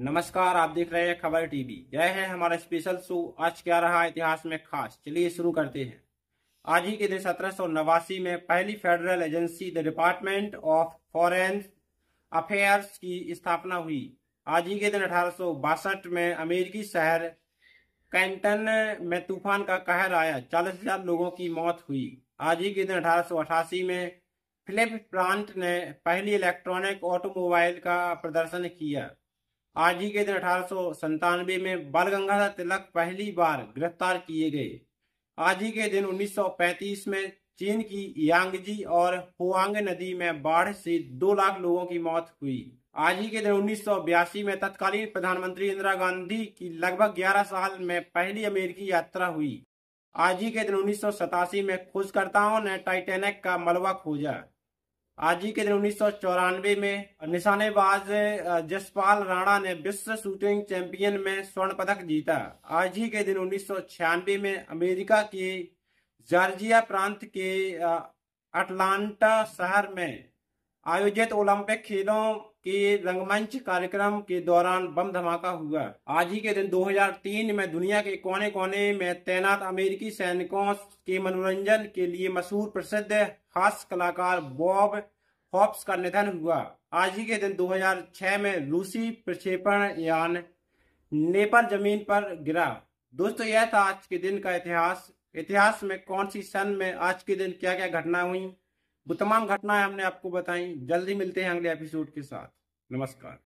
नमस्कार आप देख रहे हैं खबर टीवी यह है हमारा स्पेशल शो आज क्या रहा इतिहास में खास चलिए शुरू करते हैं आज ही के दिन सत्रह नवासी में पहली federal agency the department of foreign affairs की स्थापना हुई आज ही के दिन अठारह में अमेरिकी शहर कैंटन में तूफान का कहर आया चालीस हजार लोगों की मौत हुई आज ही के दिन अठारह में फिलिप प्लांट ने पहली इलेक्ट्रॉनिक ऑटोमोबाइल का प्रदर्शन किया आज ही के दिन अठारह में बाल गंगाधर तिलक पहली बार गिरफ्तार किए गए आज ही के दिन 1935 में चीन की यांगजी और हुआंग नदी में बाढ़ से दो लाख लोगों की मौत हुई आज ही के दिन उन्नीस में तत्कालीन प्रधानमंत्री इंदिरा गांधी की लगभग 11 साल में पहली अमेरिकी यात्रा हुई आज ही के दिन उन्नीस में खोजकर्ताओं ने टाइटेनिक का मलबा खोजा आज ही के दिन उन्नीस में निशानेबाज जसपाल राणा ने विश्व शूटिंग चैंपियन में स्वर्ण पदक जीता आज ही के दिन उन्नीस में अमेरिका के जॉर्जिया प्रांत के अटलांटा शहर में आयोजित ओलंपिक खेलों कि रंगमंच कार्यक्रम के दौरान बम धमाका हुआ आज ही के दिन 2003 में दुनिया के कोने कोने में तैनात अमेरिकी सैनिकों के मनोरंजन के लिए मशहूर प्रसिद्ध हास्य कलाकार बॉब हॉप्स का निधन हुआ आज ही के दिन 2006 में रूसी प्रक्षेपण यान नेपाल जमीन पर गिरा दोस्तों यह था आज के दिन का इतिहास इतिहास में कौन सी सन में आज के दिन क्या क्या घटना हुई वो तमाम घटनाएं हमने आपको बताई जल्दी मिलते हैं अगले एपिसोड के साथ नमस्कार